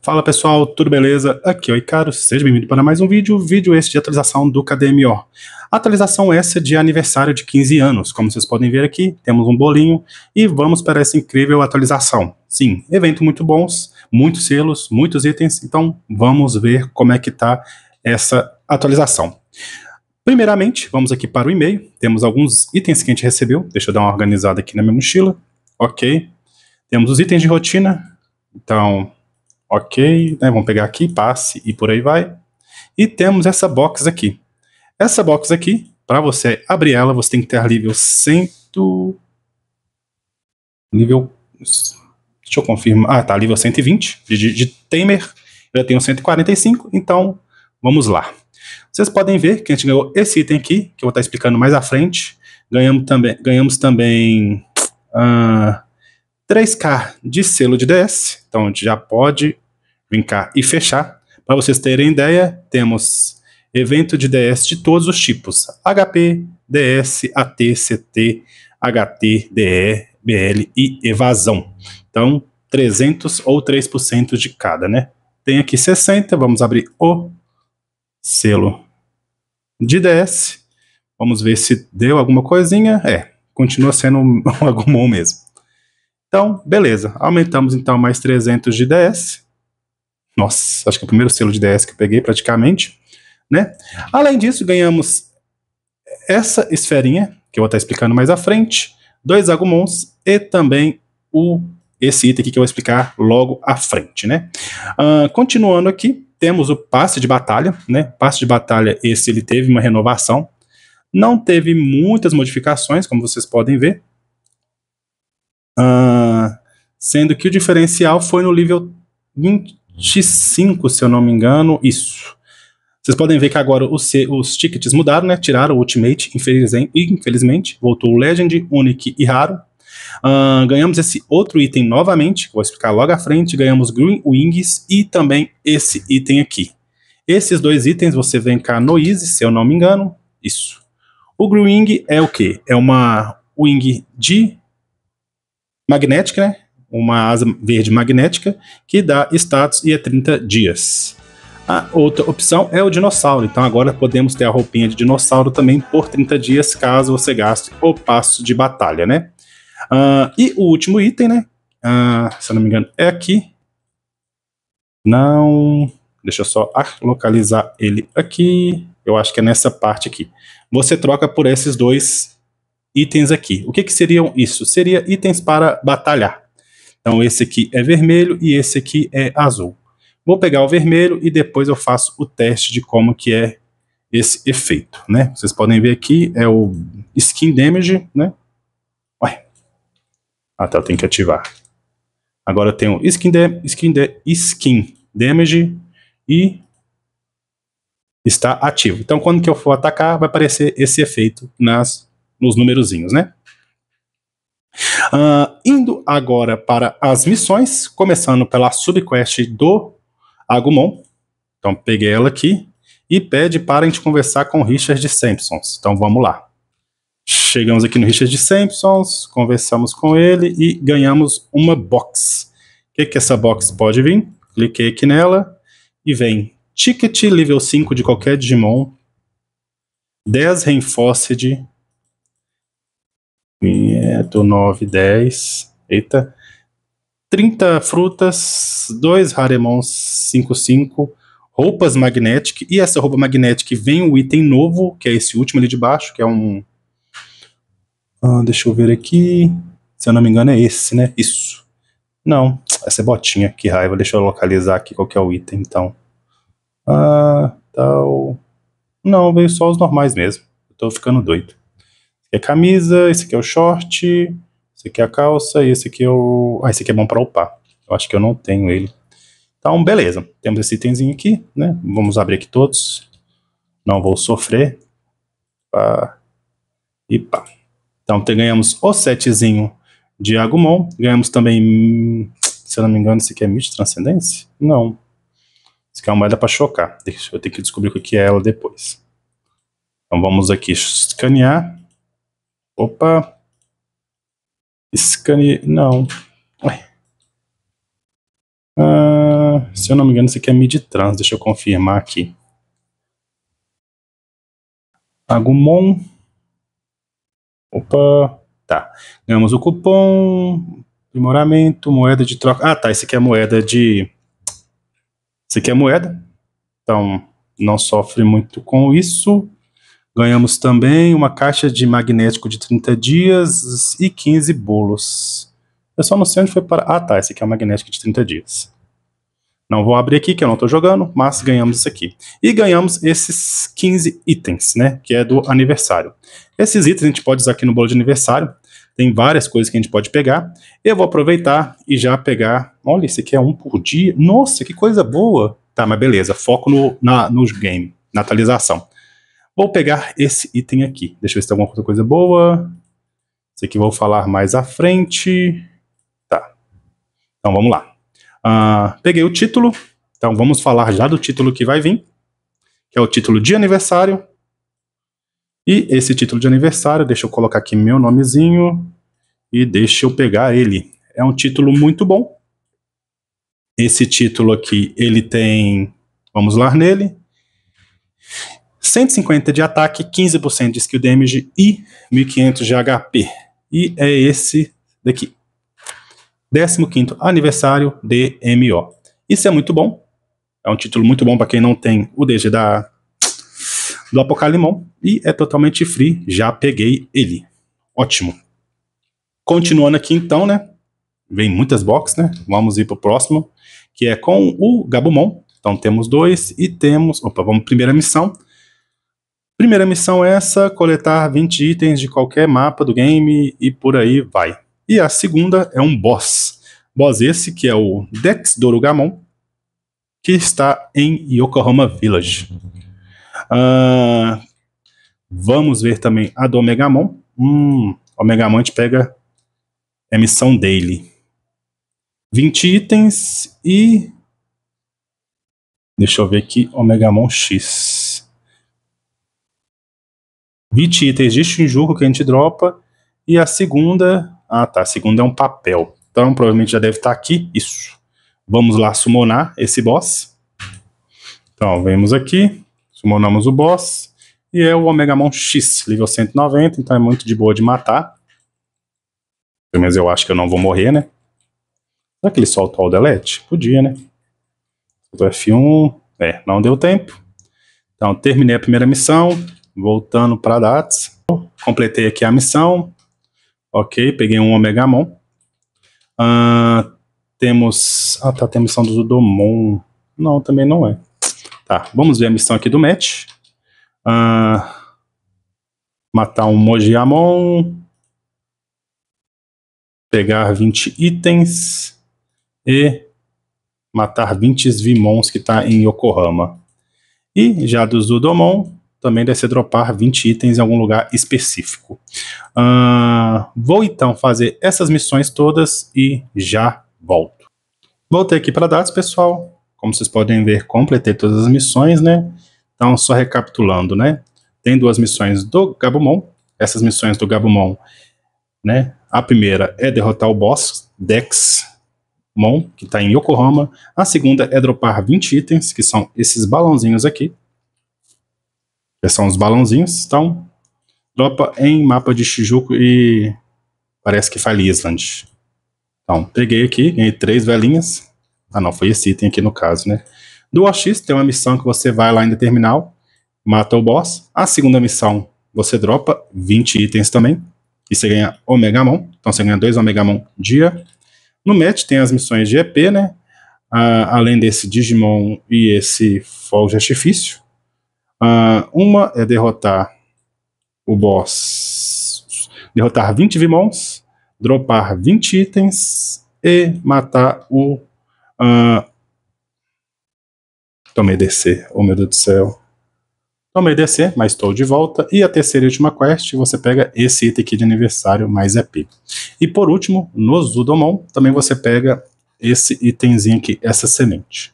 Fala pessoal, tudo beleza? Aqui é o Icaro, seja bem-vindo para mais um vídeo, vídeo este de atualização do KDMO. Atualização essa de aniversário de 15 anos, como vocês podem ver aqui, temos um bolinho e vamos para essa incrível atualização. Sim, evento muito bons, muitos selos, muitos itens, então vamos ver como é que está essa atualização. Primeiramente, vamos aqui para o e-mail, temos alguns itens que a gente recebeu, deixa eu dar uma organizada aqui na minha mochila, ok. Temos os itens de rotina, então ok, né, vamos pegar aqui, passe e por aí vai. E temos essa box aqui. Essa box aqui, para você abrir ela, você tem que ter nível 100... Nível... Deixa eu confirmar. Ah, tá, nível 120 de, de, de Tamer. Eu tenho 145, então vamos lá. Vocês podem ver que a gente ganhou esse item aqui, que eu vou estar tá explicando mais à frente. Ganhamos também, ganhamos também uh, ah, 3K de selo de DS, então a gente já pode brincar e fechar. Para vocês terem ideia, temos evento de DS de todos os tipos: HP, DS, AT, CT, HT, DE, BL e evasão. Então, 300 ou 3% de cada, né? Tem aqui 60, vamos abrir o selo de DS. Vamos ver se deu alguma coisinha. É, continua sendo um agumon mesmo. Então, beleza. Aumentamos então mais 300 de DS. Nossa, acho que é o primeiro selo de DS que eu peguei praticamente, né? Além disso, ganhamos essa esferinha, que eu vou estar explicando mais à frente, dois Agumons e também o esse item aqui que eu vou explicar logo à frente, né? Uh, continuando aqui, temos o passe de batalha, né? Passe de batalha, esse ele teve uma renovação, não teve muitas modificações, como vocês podem ver, uh, sendo que o diferencial foi no nível 20, X5, se eu não me engano. Isso. Vocês podem ver que agora os, os tickets mudaram, né? Tiraram o Ultimate, infelizmente, infelizmente. Voltou o Legend, Unique e Raro. Uh, ganhamos esse outro item novamente, vou explicar logo à frente. Ganhamos Green Wings e também esse item aqui. Esses dois itens você vem cá no Easy, se eu não me engano. Isso. O Green Wing é o que? É uma Wing de Magnética, né? uma asa verde magnética que dá status e é 30 dias. A outra opção é o dinossauro, então agora podemos ter a roupinha de dinossauro também por 30 dias, caso você gaste o passo de batalha, né? Uh, e o último item, né? Uh, se eu não me engano, é aqui. Não. Deixa eu só localizar ele aqui. Eu acho que é nessa parte aqui. Você troca por esses dois itens aqui. O que, que seriam isso? Seria itens para batalhar. Então esse aqui é vermelho e esse aqui é azul. Vou pegar o vermelho e depois eu faço o teste de como que é esse efeito, né? Vocês podem ver aqui, é o Skin Damage, né? Ué. Até eu tenho que ativar. Agora eu tenho Skin, skin, skin Damage e está ativo. Então quando que eu for atacar, vai aparecer esse efeito nas, nos numerozinhos, né? Uh, indo agora para as missões, começando pela subquest do Agumon. Então peguei ela aqui e pede para a gente conversar com Richard Sampsons. Então vamos lá. Chegamos aqui no Richard Sampsons, conversamos com ele e ganhamos uma box. O que, que essa box pode vir? Cliquei aqui nela e vem ticket level 5 de qualquer Digimon, 10 Reinforced, 9, 10, Eita. 30 frutas, 2 Haremon 55, roupas Magnetic, e essa roupa Magnetic vem o um item novo, que é esse último ali de baixo, que é um... Ah, deixa eu ver aqui... Se eu não me engano é esse, né? Isso. Não, essa é botinha, que raiva. Deixa eu localizar aqui qual que é o item, então. Ah, tal... Não, veio só os normais mesmo. Eu tô ficando doido. Aqui é camisa, esse aqui é o short, esse aqui é a calça e esse aqui é o... Ah, esse aqui é bom para upar. Eu acho que eu não tenho ele. Então, beleza. Temos esse itemzinho aqui, né? Vamos abrir aqui todos. Não vou sofrer. Pá. E pá. Então, te, ganhamos o setzinho de Agumon. Ganhamos também, hum, se eu não me engano, esse aqui é Mito Transcendência? Não. Esse aqui é uma moeda para chocar. Deixa eu ter que descobrir o que é ela depois. Então, vamos aqui escanear. Opa, Scane... Não. Ué. Ah, se eu não me engano, isso aqui é Midtrans. Deixa eu confirmar aqui. Agumon. Opa. Tá. Ganhamos o cupom. Aprimoramento, moeda de troca. Ah, tá. Isso aqui é moeda de... Isso aqui é moeda. Então, não sofre muito com isso. Ganhamos também uma caixa de magnético de 30 dias e 15 bolos. Eu só não sei onde foi para. Ah, tá, esse aqui é o magnético de 30 dias. Não vou abrir aqui, que eu não estou jogando, mas ganhamos isso aqui. E ganhamos esses 15 itens, né? Que é do aniversário. Esses itens a gente pode usar aqui no bolo de aniversário. Tem várias coisas que a gente pode pegar. Eu vou aproveitar e já pegar. Olha, esse aqui é um por dia. Nossa, que coisa boa! Tá, mas beleza, foco no, na, no game, natalização. Vou pegar esse item aqui. Deixa eu ver se tem alguma outra coisa boa. Isso aqui vou falar mais à frente. Tá. Então vamos lá. Uh, peguei o título. Então vamos falar já do título que vai vir. Que é o título de aniversário. E esse título de aniversário, deixa eu colocar aqui meu nomezinho. E deixa eu pegar ele. É um título muito bom. Esse título aqui, ele tem... Vamos lá nele. 150 de ataque, 15% de skill damage e 1500 de HP. E é esse daqui. 15º aniversário DMO. Isso é muito bom. É um título muito bom para quem não tem o DG da do Apocalimon e é totalmente free, já peguei ele. Ótimo. Continuando aqui então, né? Vem muitas boxes, né? Vamos ir pro próximo, que é com o Gabumon. Então temos dois e temos, opa, vamos primeira missão, Primeira missão é essa, coletar 20 itens de qualquer mapa do game e por aí vai. E a segunda é um boss. Boss esse que é o Dex Dorugamon, que está em Yokohama Village. Uh, vamos ver também a do Omegamon. Hum, Omegamon a gente pega a missão daily, 20 itens e. Deixa eu ver aqui, Omegamon X. 20 itens de Shinjuku que a gente dropa. E a segunda. Ah, tá. A segunda é um papel. Então, provavelmente já deve estar tá aqui. Isso. Vamos lá summonar esse boss. Então, vemos aqui. Summonamos o boss. E é o Omega Mon X, nível 190. Então, é muito de boa de matar. Pelo menos eu acho que eu não vou morrer, né? Será que ele soltou o delete? Podia, né? Soltou F1. É, não deu tempo. Então, terminei a primeira missão. Voltando para DATS, completei aqui a missão. Ok, peguei um Omega Uh, temos. Ah, tá, tem a missão do Domon. Não, também não é. Tá, vamos ver a missão aqui do match. Uh, matar um Mojiamon. Pegar 20 itens. E matar 20 Vimons que está em Yokohama. E já dos Udomon, também deve ser dropar 20 itens em algum lugar específico. Uh, vou então fazer essas missões todas e já volto. Voltei aqui para dados, pessoal. Como vocês podem ver, completei todas as missões, né? Então, só recapitulando, né? Tem duas missões do Gabumon. Essas missões do Gabumon, né? A primeira é derrotar o boss, Dex, Mon, que está em Yokohama. A segunda é dropar 20 itens, que são esses balãozinhos aqui que são os balãozinhos, então dropa em mapa de Shijuku e parece que fale Island. Então, peguei aqui, ganhei três velhinhas. Ah não, foi esse item aqui no caso, né? Do X tem uma missão que você vai lá em terminal, mata o boss. A segunda missão, você dropa 20 itens também, e você ganha Omega Mon, então você ganha dois Omega Mon dia. No match tem as missões de EP, né? Ah, além desse Digimon e esse Fogo de Artifício. Uh, uma é derrotar o boss, derrotar 20 Vimons, dropar 20 itens e matar o. Uh, tomei DC, oh meu Deus do céu. Tomei DC, mas estou de volta. E a terceira e última quest, você pega esse item aqui de aniversário mais EP. E por último, no Zudomon, também você pega esse itemzinho aqui, essa semente.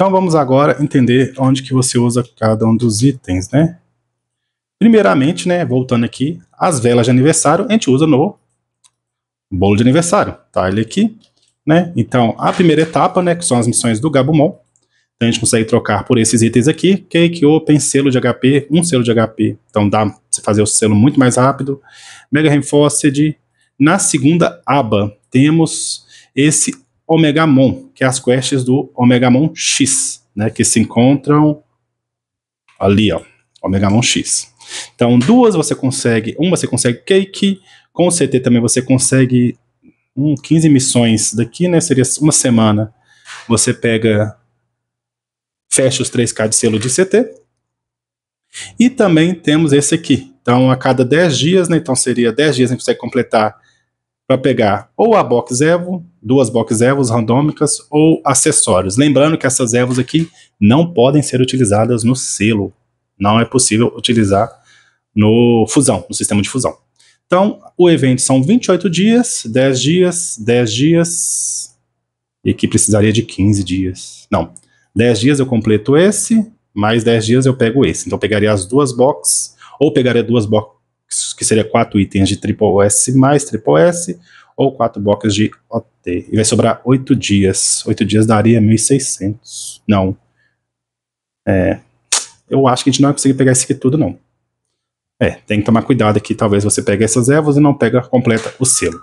Então vamos agora entender onde que você usa cada um dos itens, né? Primeiramente, né, voltando aqui, as velas de aniversário a gente usa no bolo de aniversário, tá? Ele aqui, né? Então, a primeira etapa, né, que são as missões do Gabumon, então a gente consegue trocar por esses itens aqui, Cake Open, selo de HP, um selo de HP, então dá pra você fazer o selo muito mais rápido, Mega Reinforced, na segunda aba temos esse Omegamon, que é as quests do Omegamon X, né, que se encontram ali, ó, Omegamon X. Então, duas você consegue, uma você consegue cake, com o CT também você consegue um, 15 missões daqui, né, seria uma semana. Você pega fecha os 3K de selo de CT. E também temos esse aqui. Então, a cada 10 dias, né? Então seria 10 dias a gente consegue completar para pegar ou a box Evo, duas box Evos randômicas ou acessórios. Lembrando que essas Evos aqui não podem ser utilizadas no selo. Não é possível utilizar no fusão, no sistema de fusão. Então, o evento são 28 dias, 10 dias, 10 dias, e aqui precisaria de 15 dias. Não, 10 dias eu completo esse, mais 10 dias eu pego esse. Então, eu pegaria as duas boxes, ou pegaria duas boxes que seria quatro itens de triple S mais triple S, ou quatro blocos de OT. E vai sobrar oito dias. Oito dias daria 1.600. Não. É. Eu acho que a gente não vai conseguir pegar isso aqui tudo, não. É, tem que tomar cuidado aqui. Talvez você pegue essas ervas e não pega completa o selo.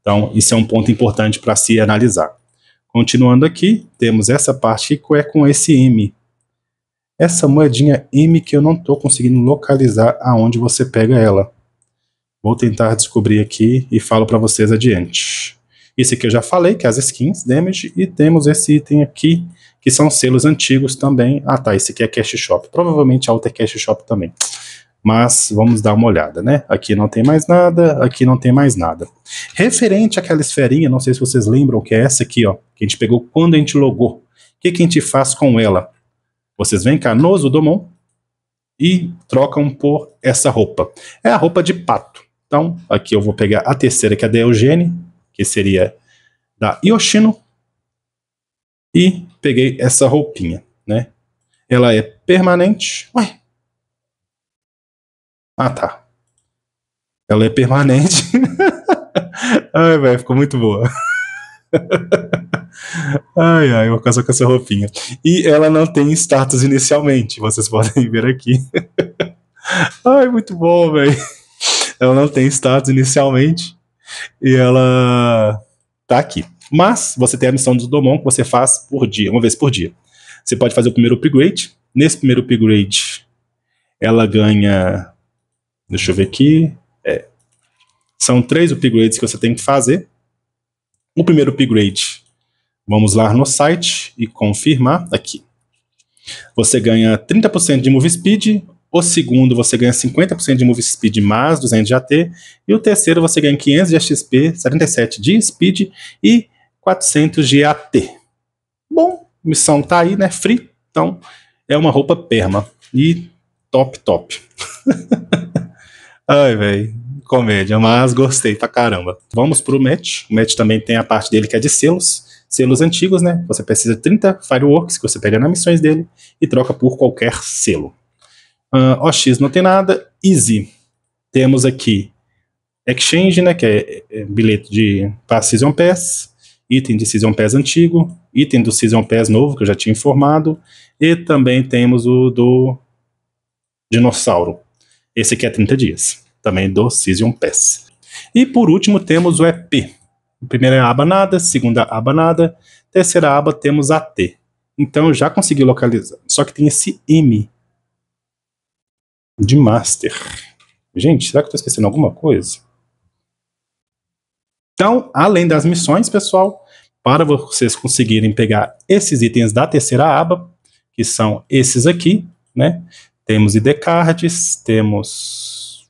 Então, isso é um ponto importante para se analisar. Continuando aqui, temos essa parte que é com esse M, essa moedinha M que eu não estou conseguindo localizar aonde você pega ela. Vou tentar descobrir aqui e falo para vocês adiante. Isso aqui eu já falei, que é as skins, damage, e temos esse item aqui, que são selos antigos também. Ah tá, esse aqui é cash shop, provavelmente outra é cash shop também. Mas vamos dar uma olhada, né? Aqui não tem mais nada, aqui não tem mais nada. Referente àquela esferinha, não sei se vocês lembram, que é essa aqui, ó, que a gente pegou quando a gente logou. O que, que a gente faz com ela? Vocês vêm cá no Zudomon e trocam por essa roupa. É a roupa de pato. Então, aqui eu vou pegar a terceira, que é da Eugene, que seria da Yoshino. E peguei essa roupinha, né? Ela é permanente. Ué? Ah, tá. Ela é permanente. Ai, velho, ficou muito boa. Ai, ai, vou casar com essa roupinha. E ela não tem status inicialmente, vocês podem ver aqui. ai, muito bom, velho. Ela não tem status inicialmente e ela tá aqui. Mas você tem a missão do Domon que você faz por dia, uma vez por dia. Você pode fazer o primeiro upgrade. Nesse primeiro upgrade, ela ganha. Deixa eu ver aqui. É, são três upgrades que você tem que fazer. O primeiro upgrade Vamos lá no site e confirmar aqui. Você ganha 30% de move speed, o segundo você ganha 50% de move speed mais 200 de AT, e o terceiro você ganha 500 de XP, 77 de speed e 400 de AT. Bom, missão tá aí, né? Free, então é uma roupa perma e top, top. Ai, velho, comédia, mas gostei pra caramba. Vamos pro match. O match também tem a parte dele que é de selos selos antigos, né? Você precisa de 30 fireworks que você pega nas missões dele e troca por qualquer selo. Uh, OX não tem nada. Easy. Temos aqui Exchange, né? Que é, é bilhete de para Season Pass, item de Season Pass antigo, item do Season Pass novo, que eu já tinha informado, e também temos o do Dinossauro. Esse aqui é 30 dias, também do Season Pass. E por último temos o EP, Primeira é aba nada, segunda aba nada, terceira aba temos AT. Então eu já consegui localizar. Só que tem esse M de master. Gente, será que eu estou esquecendo alguma coisa? Então, além das missões, pessoal, para vocês conseguirem pegar esses itens da terceira aba, que são esses aqui, né? Temos ID cards, temos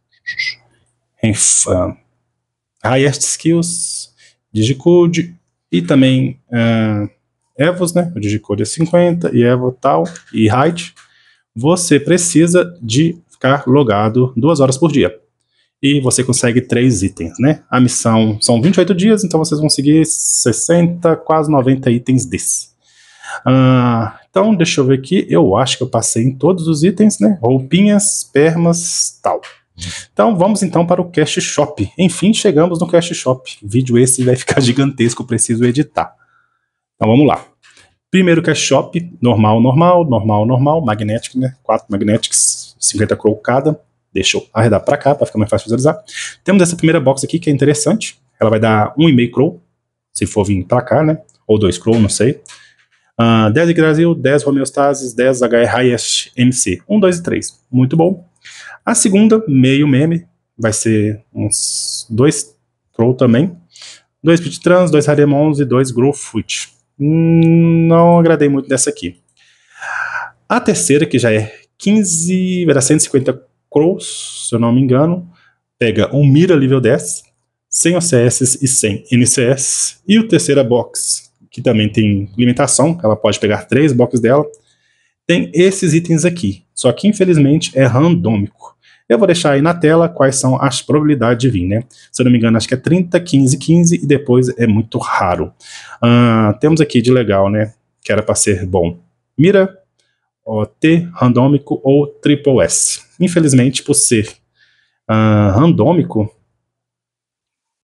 Highest Skills, Digicode e também uh, Evos, né? O Digicode é 50 e Evo tal e Height. Você precisa de ficar logado duas horas por dia. E você consegue três itens, né? A missão são 28 dias, então vocês vão seguir 60, quase 90 itens desse. Uh, ah, então, deixa eu ver aqui. Eu acho que eu passei em todos os itens, né? Roupinhas, permas, tal. Então vamos então para o Cash Shop. Enfim, chegamos no Cash Shop. Vídeo esse vai ficar gigantesco, preciso editar. Então vamos lá. Primeiro Cash Shop, normal, normal, normal, normal, magnetic, né? 4 magnetics, 50 crow cada. Deixa eu arredar para cá para tá ficar mais fácil visualizar. Temos essa primeira box aqui que é interessante. Ela vai dar 1,5 crow, se for vir para cá, né? Ou 2 crow, não sei. Uh, ah, 10 de Brasil, 10 homeostases, 10 HR Highest MC. 1, 2 e 3. Muito bom. A segunda, meio meme, vai ser uns dois crow também. Dois pit trans, dois haremons e dois growfoot. Hum, não agradei muito dessa aqui. A terceira, que já é 15, era 150 crows, se eu não me engano, pega um mira nível 10, 100 OCS e 100 NCS. E o terceira box, que também tem limitação, ela pode pegar três boxes dela, tem esses itens aqui. Só que infelizmente é randômico. Eu vou deixar aí na tela quais são as probabilidades de vir, né? Se eu não me engano, acho que é 30, 15, 15 e depois é muito raro. Uh, temos aqui de legal, né? Que era para ser bom. Mira, OT, randômico ou triple S. Infelizmente, por ser uh, randômico,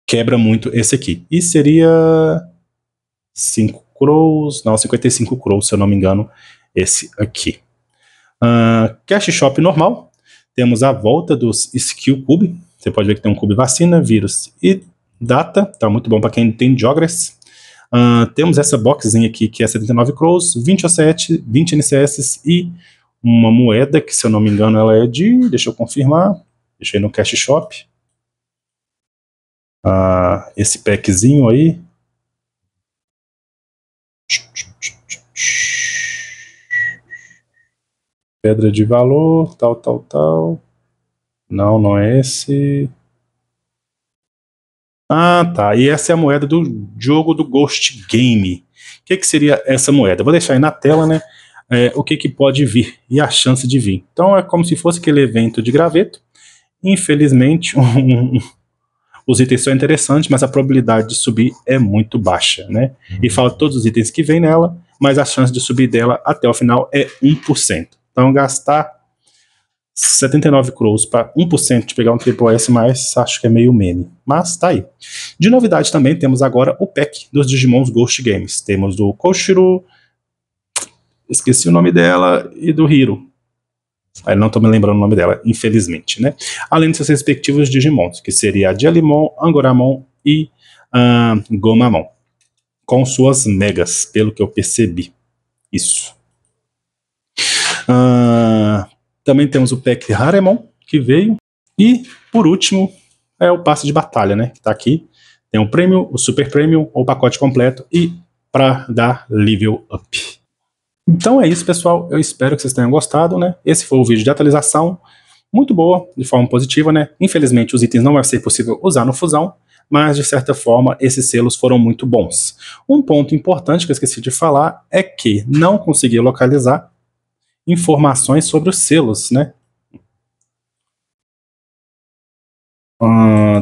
quebra muito esse aqui. E seria 5 crows, não, 55 crows, se eu não me engano, esse aqui. Uh, cash shop normal, temos a volta dos skill cube. Você pode ver que tem um cube vacina, vírus e data. Tá muito bom para quem tem Jogress. Uh, ah, temos essa boxzinha aqui que é 79 crows, 20 20 NCS e uma moeda que, se eu não me engano, ela é de. Deixa eu confirmar. Deixei no Cash Shop. Uh, esse packzinho aí, pedra de valor, tal, tal, tal. Não, não é esse. Ah, tá. E essa é a moeda do jogo do Ghost Game. O que, que seria essa moeda? Vou deixar aí na tela, né? É, o que, que pode vir e a chance de vir. Então é como se fosse aquele evento de graveto. Infelizmente, um, os itens são interessantes, mas a probabilidade de subir é muito baixa, né? E uhum. fala todos os itens que vem nela, mas a chance de subir dela até o final é 1%. Então, gastar 79 crores para 1% de pegar um Triple S+, acho que é meio meme. Mas tá aí. De novidade também, temos agora o pack dos Digimons Ghost Games. Temos do Koshiro, esqueci o nome dela, e do Hiro. Eu não estou me lembrando o nome dela, infelizmente, né? Além de seus respectivos Digimons, que seria a Dialimon, Angoramon e uh, Gomamon. Com suas megas, pelo que eu percebi. Isso. Uh, também temos o pack Haremon, que veio. E, por último, é o passe de batalha, né? Que está aqui. Tem o prêmio, o super prêmio, o pacote completo e para dar level up. Então é isso, pessoal. Eu espero que vocês tenham gostado, né? Esse foi o vídeo de atualização. Muito boa, de forma positiva, né? Infelizmente, os itens não vai ser possível usar no Fusão, mas de certa forma, esses selos foram muito bons. Um ponto importante que eu esqueci de falar é que não consegui localizar informações sobre os selos, né?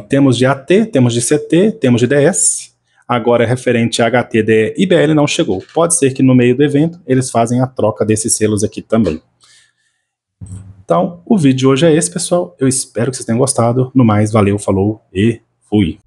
temos de AT, temos de CT, temos de DS. Agora, referente a HTDE e BL não chegou. Pode ser que no meio do evento eles fazem a troca desses selos aqui também. Então, o vídeo de hoje é esse, pessoal. Eu espero que vocês tenham gostado. No mais, valeu, falou e fui.